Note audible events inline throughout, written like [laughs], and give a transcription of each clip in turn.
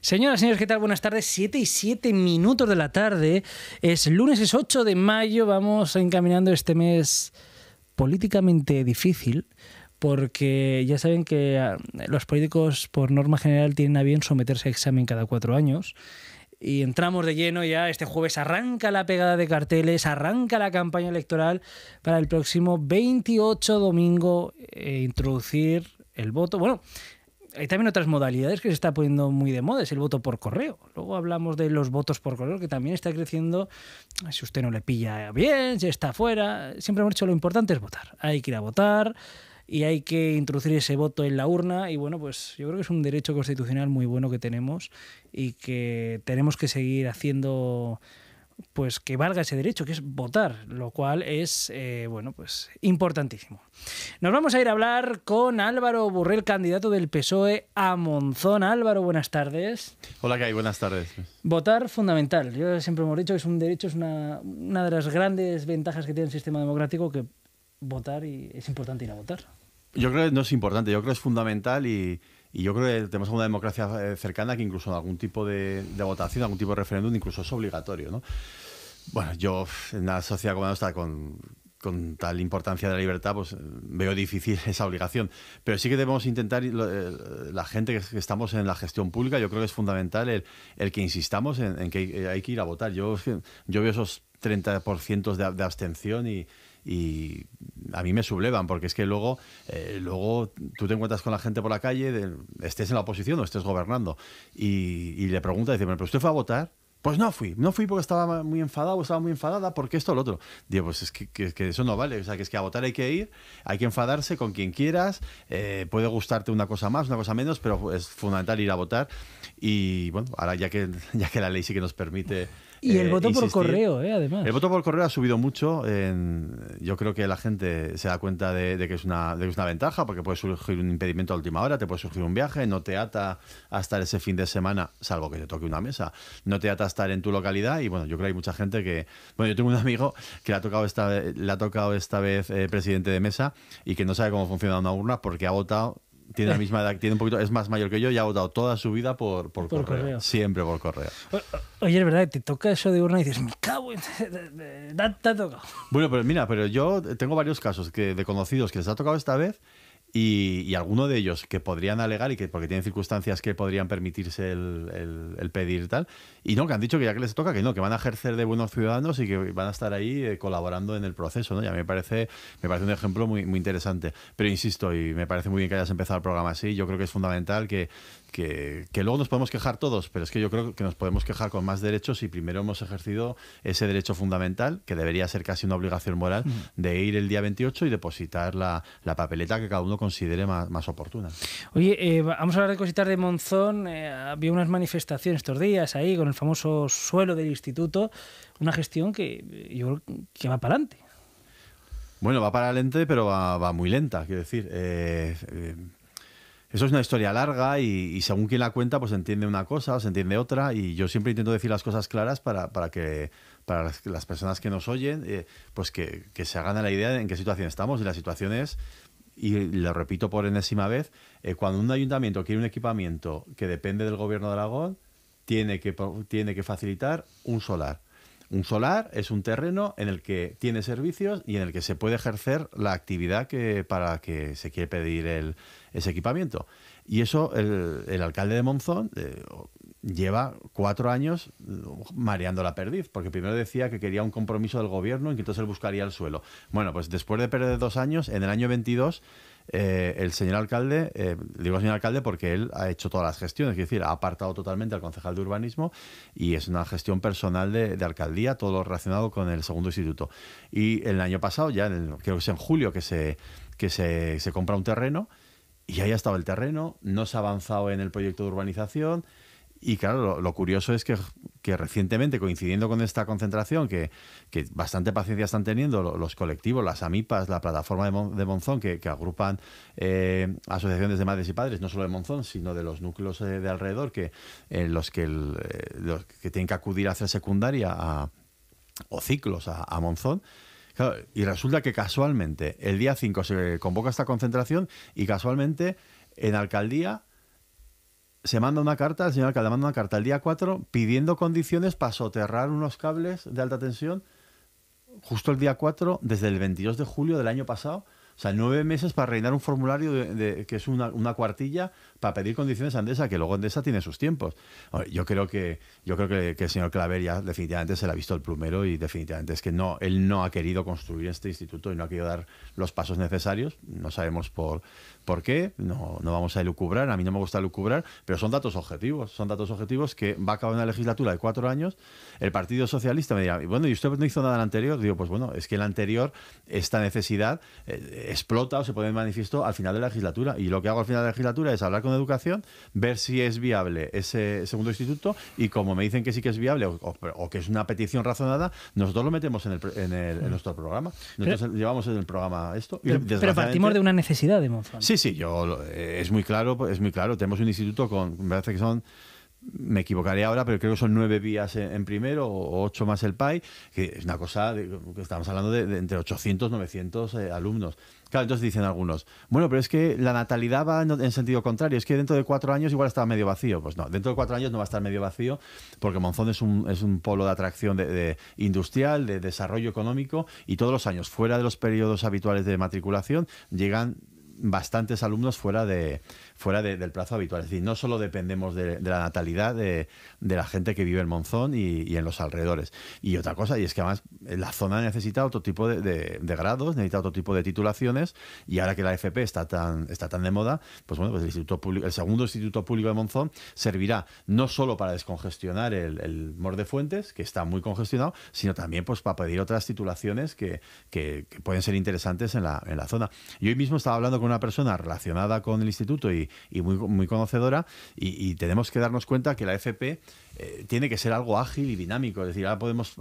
Señoras, señores, ¿qué tal? Buenas tardes. Siete y siete minutos de la tarde. Es lunes, es 8 de mayo. Vamos encaminando este mes políticamente difícil porque ya saben que ah, los políticos por norma general tienen a bien someterse a examen cada cuatro años. Y entramos de lleno ya, este jueves arranca la pegada de carteles, arranca la campaña electoral para el próximo 28 domingo eh, introducir el voto. Bueno, hay también otras modalidades que se está poniendo muy de moda, es el voto por correo. Luego hablamos de los votos por correo, que también está creciendo. Si usted no le pilla bien, si está fuera, siempre hemos dicho lo importante es votar. Hay que ir a votar y hay que introducir ese voto en la urna. Y bueno, pues yo creo que es un derecho constitucional muy bueno que tenemos y que tenemos que seguir haciendo pues que valga ese derecho, que es votar, lo cual es eh, bueno, pues importantísimo. Nos vamos a ir a hablar con Álvaro Burrell, candidato del PSOE a Monzón. Álvaro, buenas tardes. Hola, Kai, buenas tardes. Votar fundamental. Yo siempre hemos dicho que es un derecho, es una, de las grandes ventajas que tiene el sistema democrático que votar y es importante ir a votar. Yo creo que no es importante, yo creo que es fundamental y y yo creo que tenemos una democracia eh, cercana que incluso en algún tipo de, de votación, algún tipo de referéndum, incluso es obligatorio. ¿no? Bueno, yo en una sociedad como nuestra, con, con tal importancia de la libertad, pues veo difícil [laughs] esa obligación. Pero sí que debemos intentar, eh, la gente que estamos en la gestión pública, yo creo que es fundamental el, que insistamos en, que eh, hay que ir a votar. Yo, yo veo esos 30% de abstención y, y a mí me sublevan, porque es que luego, eh, luego tú te encuentras con la gente por la calle, estés en la oposición o estés gobernando, y, le preguntas, dice, bueno, pero usted fue a votar, pues no fui, no fui porque estaba muy enfadado, o estaba muy enfadada, porque esto o lo otro. Digo, pues es que, eso no vale, o sea, que es que a votar hay que ir, hay que enfadarse con quien quieras, eh, puede gustarte una cosa más, una cosa menos, pero es fundamental ir a votar. Y bueno, ahora ya que, [laughs] ya que la ley sí que nos permite y el eh, voto por correo, eh, además. El voto por correo ha subido mucho. En, yo creo que la gente se da cuenta de, que es una, de una ventaja, porque puede surgir un impedimento a última hora, te puede surgir un viaje, no te ata a estar ese fin de semana, salvo que te toque una mesa, no te ata a estar en tu localidad. Y bueno, yo creo que hay mucha gente que. Bueno, yo tengo un amigo que le ha tocado esta, le ha tocado esta vez eh, presidente de mesa y que no sabe cómo funciona una urna porque ha votado tiene la misma edad, tiene un poquito, es más mayor que yo y ha votado toda su vida por, por, correo. Siempre por correo. oye, es verdad, que te toca eso de urna y dices, me cago Te ha tocado. Bueno, pero mira, pero yo tengo varios casos que, de conocidos que les ha tocado esta vez y, y, alguno de ellos que podrían alegar y que porque tienen circunstancias que podrían permitirse el, pedir tal. Y no, que han dicho que ya que les toca, que no, que van a ejercer de buenos ciudadanos y que van a estar ahí eh, colaborando en el proceso, ¿no? Ya me parece, me parece un ejemplo muy, muy interesante. Pero insisto, y me parece muy bien que hayas empezado el programa así, yo creo que es fundamental que que, luego nos podemos quejar todos, pero es que yo creo que nos podemos quejar con más derechos si primero hemos ejercido ese derecho fundamental, que debería ser casi una obligación moral, de ir el día 28 y depositar la, papeleta que cada uno considere más, oportuna. Oye, eh, vamos a hablar de cositas de Monzón. Eh, había unas manifestaciones estos días ahí con el famoso suelo del instituto, una gestión que eh, yo creo que va para adelante. Bueno, va para adelante, pero va, muy lenta, quiero decir. Eso es una historia larga y, según quien la cuenta, pues entiende una cosa o se entiende otra. Y yo siempre intento decir las cosas claras para, que para las, personas que nos oyen, eh, pues que, se hagan la idea de en qué situación estamos. Y la situación es, y lo repito por enésima vez, eh, cuando un ayuntamiento quiere un equipamiento que depende del gobierno de Aragón, tiene que, tiene que facilitar un solar un solar es un terreno en el que tiene servicios y en el que se puede ejercer la actividad que, para que se quiere pedir ese equipamiento. Y eso el, alcalde de Monzón eh, lleva cuatro años uh, mareando la perdiz, porque primero decía que quería un compromiso del gobierno y que entonces él buscaría el suelo. Bueno, pues después de perder dos años, en el año 22 eh, el señor alcalde, eh, digo señor alcalde porque él ha hecho todas las gestiones, es decir, ha apartado totalmente al concejal de urbanismo y es una gestión personal de, de alcaldía, todo lo relacionado con el segundo instituto. Y el año pasado, ya creo que es en julio, que se, que compra un terreno y ahí ha estado el terreno, no se ha avanzado en el proyecto de urbanización. Y claro, lo, curioso es que, recientemente, coincidiendo con esta concentración, que, bastante paciencia están teniendo los colectivos, las AMIPAS, la plataforma de, Monzón, que, agrupan eh, asociaciones de madres y padres, no solo de Monzón, sino de los núcleos eh, de alrededor, que eh, los, que que tienen que acudir a hacer secundaria o ciclos a, Monzón. y resulta que casualmente el día 5 se convoca esta concentración y casualmente en alcaldía se manda una carta, el señor alcalde manda una carta el día 4 pidiendo condiciones para soterrar unos cables de alta tensión justo el día 4, desde el 22 de julio del año pasado. O sea, nueve meses para reinar un formulario que es una, cuartilla para pedir condiciones a Andesa, que luego Andesa tiene sus tiempos. Yo creo que yo creo que, el señor Claver ya definitivamente se le ha visto el plumero y definitivamente es que no, él no ha querido construir este instituto y no ha querido dar los pasos necesarios. No sabemos por ¿Por qué? No, no vamos a lucubrar, a mí no me gusta lucubrar, pero son datos objetivos, son datos objetivos que va a acabar una legislatura de cuatro años. El Partido Socialista me dirá, bueno, ¿y usted no hizo nada en el anterior? Digo, pues bueno, es que el anterior esta necesidad eh, explota o se pone en manifiesto al final de la legislatura. Y lo que hago al final de la legislatura es hablar con educación, ver si es viable ese segundo instituto y como me dicen que sí que es viable o, que es una petición razonada, nosotros lo metemos en, mm. nuestro programa. Nosotros llevamos en el programa esto. pero, partimos de una necesidad de Sí, sí, yo eh, es muy claro, pues, es muy claro. Tenemos un instituto con, me parece que son me equivocaré ahora, pero creo que son nueve vías en, primero o ocho más el PAI, que es una cosa que estamos hablando de, entre 800 900 eh, alumnos. Claro, entonces dicen algunos, bueno, pero es que la natalidad va en, sentido contrario, es que dentro de cuatro años igual está medio vacío. Pues no, dentro de cuatro años no va a estar medio vacío, porque Monzón es un, es un polo de atracción industrial, de desarrollo económico, y todos los años, fuera de los periodos habituales de matriculación, llegan bastantes alumnos fuera de, fuera del plazo habitual. Es decir, no solo dependemos de, la natalidad de, la gente que vive en Monzón y, en los alrededores. Y otra cosa, y es que además eh, la zona necesita otro tipo de, grados, necesita otro tipo de titulaciones, y ahora que la FP está tan, está tan de moda, pues bueno, pues el, instituto el segundo Instituto Público de Monzón servirá no solo para descongestionar el, el Mor de Fuentes, que está muy congestionado, sino también pues para pedir otras titulaciones que, que, pueden ser interesantes en la, en la zona. Y hoy mismo estaba hablando con una persona relacionada con el instituto y, y, muy, muy, conocedora, y, tenemos que darnos cuenta que la FP eh, tiene que ser algo ágil y dinámico. Es decir, ahora podemos,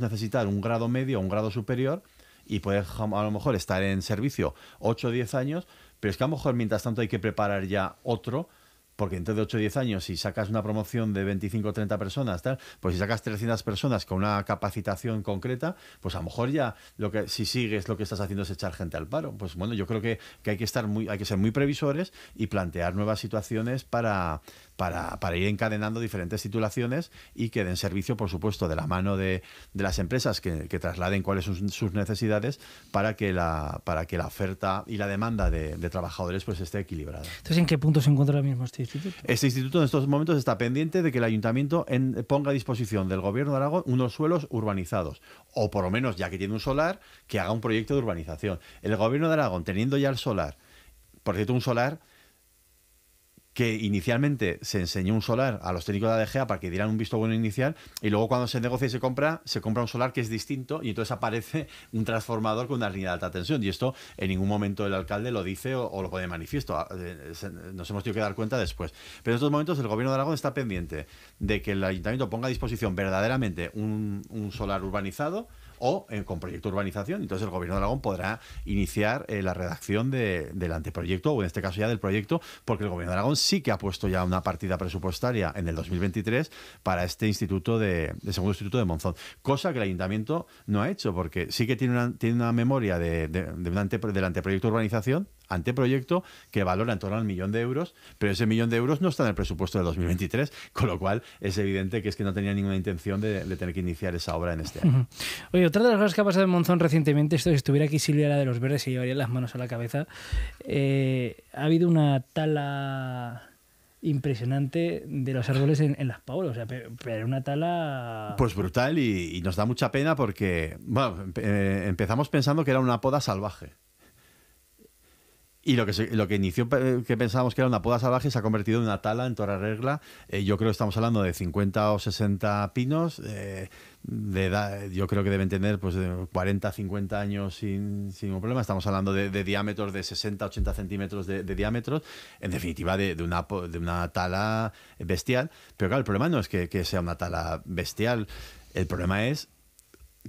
necesitar un grado medio o un grado superior y puede a lo mejor estar en servicio 8 o 10 años, pero es que a lo mejor mientras tanto hay que preparar ya otro porque dentro de 8 o 10 años, si sacas una promoción de 25 o 30 personas, tal, pues si sacas 300 personas con una capacitación concreta, pues a lo mejor ya lo que si sigues lo que estás haciendo es echar gente al paro. Pues bueno, yo creo que, que hay que estar muy, hay que ser muy previsores y plantear nuevas situaciones para para, ir encadenando diferentes titulaciones y que den servicio, por supuesto, de la mano de, de las empresas que, trasladen cuáles son sus necesidades para que la, para que la oferta y la demanda de, trabajadores pues esté equilibrada. Entonces, ¿en qué punto se encuentra ahora mismo este instituto? Este instituto en estos momentos está pendiente de que el ayuntamiento ponga a disposición del gobierno de Aragón unos suelos urbanizados, o por lo menos, ya que tiene un solar, que haga un proyecto de urbanización. El gobierno de Aragón, teniendo ya el solar, por cierto, un solar que inicialmente se enseñó un solar a los técnicos de DGA para que dieran un visto bueno inicial y luego cuando se negocia y se compra, se compra un solar que es distinto y entonces aparece un transformador con una línea de alta tensión y esto en ningún momento el alcalde lo dice o, lo pone manifiesto. Ah, eh, eh, nos hemos tenido que dar cuenta después. Pero en estos momentos el gobierno de Aragón está pendiente de que el ayuntamiento ponga a disposición verdaderamente un solar urbanizado o eh, con proyecto de urbanización. Entonces el gobierno de Aragón podrá iniciar eh, la redacción del anteproyecto o en este caso ya del proyecto, porque el gobierno de Aragón sí que ha puesto ya una partida presupuestaria en el 2023 para este instituto de, de segundo instituto de Monzón, cosa que el ayuntamiento no ha hecho porque sí que tiene una, tiene una memoria de, del anteproyecto de urbanización anteproyecto que valora en torno al millón de euros, pero ese millón de euros no está en el presupuesto de 2023, [laughs] con lo cual es evidente que es que no tenía ninguna intención de, tener que iniciar esa obra en este año. Oye, otra de las cosas que ha pasado en Monzón recientemente, esto si estuviera aquí Silvia la de los Verdes se llevaría las manos a la cabeza, eh, ha habido una tala impresionante de los árboles en, Las Paulas, o sea, pero, era una tala... Pues brutal y, nos da mucha pena porque, eh, empezamos pensando que era una poda salvaje y lo que, lo que inició, que pensábamos que era una poda salvaje, se ha convertido en una tala en toda regla. Eh, yo creo que estamos hablando de 50 o 60 pinos. Eh, de edad, yo creo que deben tener pues 40, 50 años sin, ningún problema. Estamos hablando de, diámetros de 60, 80 centímetros de, diámetros, en definitiva de, una, de una tala bestial. Pero claro, el problema no es que sea una tala bestial, el problema es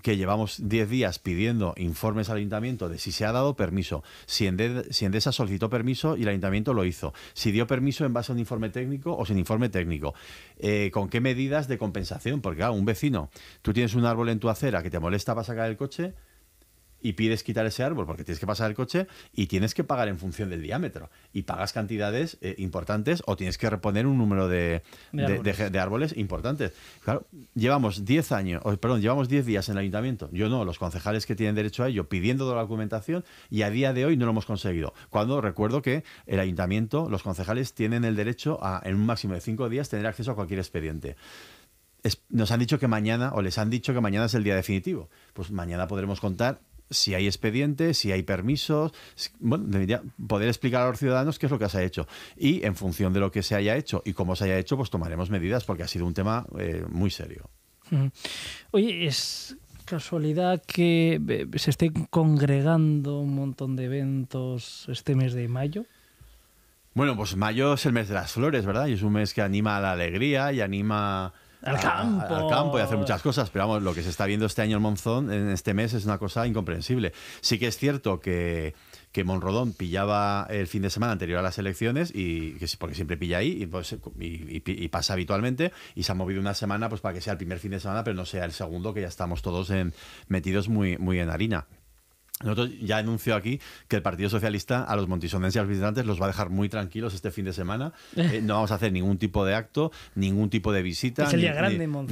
que llevamos 10 días pidiendo informes al ayuntamiento de si se ha dado permiso, si, Endesa solicitó permiso y el ayuntamiento lo hizo, si dio permiso en base a un informe técnico o sin informe técnico, eh, con qué medidas de compensación, porque claro, un vecino, tú tienes un árbol en tu acera que te molesta para sacar el coche, y pides quitar ese árbol porque tienes que pasar el coche y tienes que pagar en función del diámetro y pagas cantidades eh, importantes o tienes que reponer un número de, árboles. importantes. Claro, llevamos 10 años, perdón, llevamos 10 días en el ayuntamiento, yo no, los concejales que tienen derecho a ello pidiendo toda la documentación y a día de hoy no lo hemos conseguido. Cuando recuerdo que el ayuntamiento, los concejales tienen el derecho a en un máximo de 5 días tener acceso a cualquier expediente nos han dicho que mañana, o les han dicho que mañana es el día definitivo. Pues mañana podremos contar si hay expedientes, si hay permisos. Bueno, debería poder explicar a los ciudadanos qué es lo que se ha hecho. Y en función de lo que se haya hecho y cómo se haya hecho, pues tomaremos medidas, porque ha sido un tema eh, muy serio. Oye, es casualidad que eh, se estén congregando un montón de eventos este mes de mayo. Bueno, pues mayo es el mes de las flores, ¿verdad? Y es un mes que anima a la alegría y anima al campo. al campo y hacer muchas cosas, pero vamos, lo que se está viendo este año en Monzón, en este mes, es una cosa incomprensible. Sí que es cierto que, que Monrodón pillaba el fin de semana anterior a las elecciones y porque siempre pilla ahí pues, y, pasa habitualmente y se ha movido una semana pues para que sea el primer fin de semana pero no sea el segundo que ya estamos todos metidos muy, muy en harina nosotros ya anunció aquí que el Partido Socialista a los montisonenses y a los visitantes los va a dejar muy tranquilos este fin de semana. Eh. Eh, no vamos a hacer ningún tipo de acto, ningún tipo de visita. ni,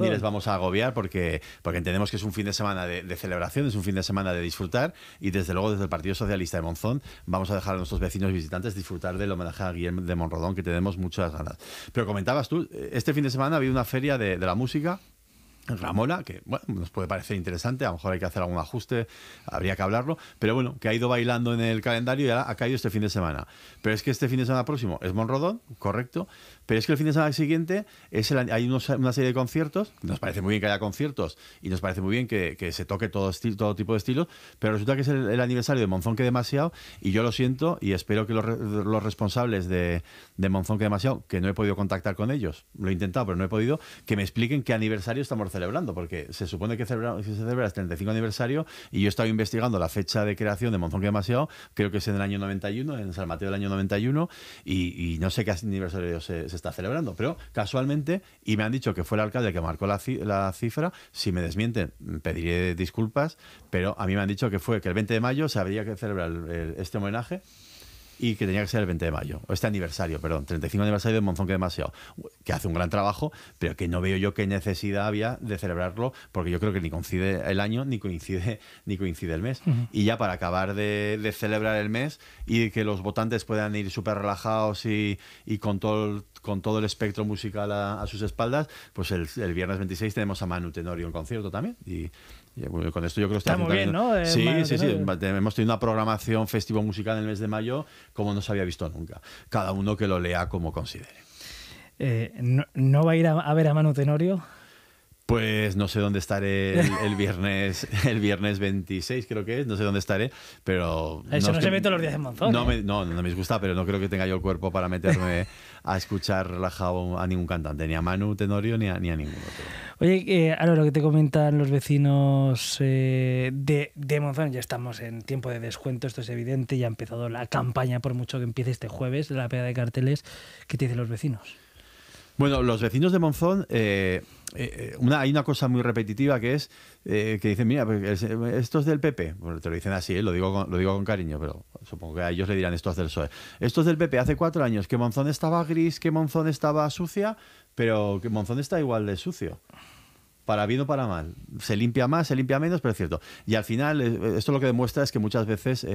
les vamos a agobiar porque, porque entendemos que es un fin de semana de, celebración, es un fin de semana de disfrutar y desde luego desde el Partido Socialista de Monzón vamos a dejar a nuestros vecinos y visitantes disfrutar del homenaje a Guillermo de Monrodón que tenemos muchas ganas. Pero comentabas tú, eh, este fin de semana ha habido una feria de la música Ramona, que bueno, nos puede parecer interesante, a lo mejor hay que hacer algún ajuste, habría que hablarlo, pero bueno, que ha ido bailando en el calendario y ha caído este fin de semana. Pero es que este fin de semana próximo es Monrodón, correcto, pero es que el fin de semana siguiente es el, hay una serie de conciertos, nos parece muy bien que haya conciertos y nos parece muy bien que, que se toque todo, estilo todo tipo de estilos, pero resulta que es el, aniversario de Monzón que demasiado y yo lo siento y espero que los, los responsables de, de, Monzón que demasiado, que no he podido contactar con ellos, lo he intentado pero no he podido, que me expliquen qué aniversario estamos celebrando, porque se supone que, celebra, se celebra el 35 aniversario y yo he estado investigando la fecha de creación de Monzón que demasiado, creo que es en el año 91, en San Mateo del año 91 y, no sé qué aniversario se se está celebrando. Pero casualmente, y me han dicho que fue el alcalde que marcó la, la cifra, si me desmienten pediré disculpas, pero a mí me han dicho que fue que el 20 de mayo se habría que celebrar este homenaje y que tenía que ser el 20 de mayo, o este aniversario, perdón, 35 aniversario de Monzón que demasiado, que hace un gran trabajo, pero que no veo yo qué necesidad había de celebrarlo, porque yo creo que ni coincide el año, ni coincide, ni coincide el mes. Y ya para acabar de, celebrar el mes y que los votantes puedan ir súper relajados y, y con todo el con todo el espectro musical a, sus espaldas, pues el, el, viernes 26 tenemos a Manu Tenorio en concierto también. Y, con esto yo creo que está muy bien, ¿no? Eh, sí, sí, sí. Hemos tenido una programación festivo musical en el mes de mayo como no se había visto nunca. Cada uno que lo lea como considere. Eh, ¿no, va a ir a, ver a Manu Tenorio? Pues no sé dónde estaré el, viernes, el viernes 26 [laughs] creo que es, no sé dónde estaré, pero... Eso no, se ve los días en Monzón. No, ¿eh? me, no, me gusta pero no creo que tenga yo el cuerpo para meterme a escuchar relajado a ningún cantante, ni a Manu Tenorio ni a, ni a ningún Oye, eh, ahora lo que te comentan los vecinos eh, de, de Monzón, ya estamos en tiempo de descuento, esto es evidente, ya ha empezado la campaña, por mucho que empiece este jueves, la pega de carteles, ¿qué te dicen los vecinos? Bueno, los vecinos de Monzón, eh, eh, hay una cosa muy repetitiva que es eh, que dicen, mira, esto pues, es del PP. Bueno, te lo dicen así, lo, digo con, lo digo con cariño, pero supongo que a ellos le dirán esto es del PSOE. Esto es del PP. Hace cuatro años que Monzón estaba gris, que Monzón estaba sucia, pero que Monzón está igual de sucio para bien o para mal. Se limpia más, se limpia menos, pero es cierto. Y al final, esto lo que demuestra es que muchas veces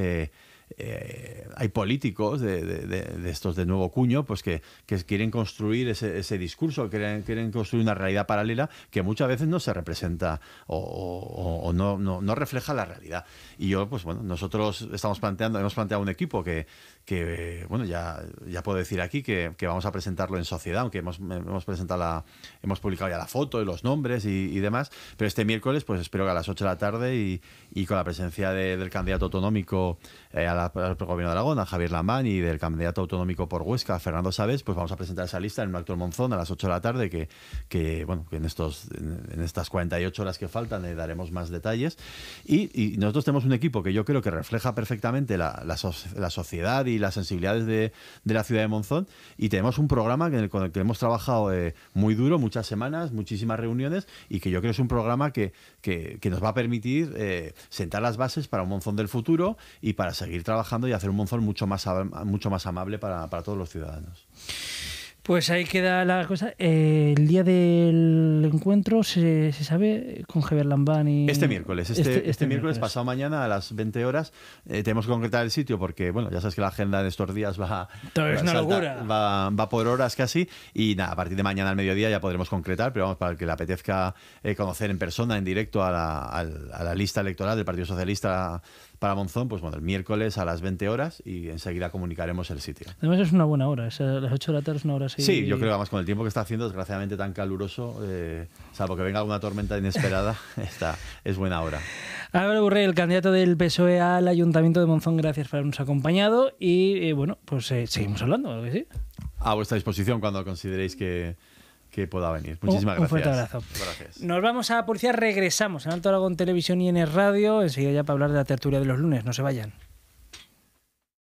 eh, hay políticos de, estos de nuevo cuño pues que, quieren construir ese, discurso, quieren, quieren, construir una realidad paralela que muchas veces no se representa o, no, no, no, refleja la realidad. Y yo, pues bueno, nosotros estamos planteando, hemos planteado un equipo que, que bueno, ya, ya puedo decir aquí que, que, vamos a presentarlo en sociedad, aunque hemos, hemos, presentado la, hemos publicado ya la foto y los nombres y, demás, pero este miércoles pues espero que a las 8 de la tarde y, y con la presencia del candidato autonómico eh, al gobierno de Aragón, a Javier Lamán, y del candidato autonómico por Huesca, Fernando Sabes, pues vamos a presentar esa lista en un actor Monzón a las 8 de la tarde, que, que bueno, en, estos, en, estas 48 horas que faltan le eh, daremos más detalles. Y, nosotros tenemos un equipo que yo creo que refleja perfectamente la, la sociedad y las sensibilidades de, de la ciudad de Monzón. Y tenemos un programa con el que hemos trabajado eh, muy duro, muchas semanas, muchísimas reuniones, y que yo creo es un programa que, que, nos va a permitir eh, sentar las bases para un Monzón del futuro y para seguir trabajando y hacer un Monzón mucho más, mucho más amable para, para todos los ciudadanos. Pues ahí queda la cosa. Eh, el día del encuentro se, sabe con Javier Lambán Este miércoles, este, este, este, este miércoles, pasado mañana a las 20 horas. Eh, tenemos que concretar el sitio porque, bueno, ya sabes que la agenda en estos días va... Va, es una va, por horas casi. Y nada, a partir de mañana al mediodía ya podremos concretar, pero vamos, para el que le apetezca eh, conocer en persona, en directo a la, a la lista electoral del Partido Socialista para Monzón, pues bueno, el miércoles a las 20 horas y enseguida comunicaremos el sitio. Además es una buena hora, es a eh, las 8 de la tarde es una hora así. Sí, yo creo que además con el tiempo que está haciendo, desgraciadamente tan caluroso, eh, salvo que venga alguna tormenta inesperada, [laughs] está, es buena hora. Álvaro Burré, el candidato del PSOE al Ayuntamiento de Monzón, gracias por habernos acompañado y eh, bueno, pues seguimos hablando, que sí? A vuestra disposición cuando consideréis que que pueda venir. Muchísimas gracias. Un fuerte abrazo. Gracias. Nos vamos a la policía, regresamos en Alto Aragón Televisión y en el Radio, enseguida ya para hablar de la tertulia de los lunes. No se vayan.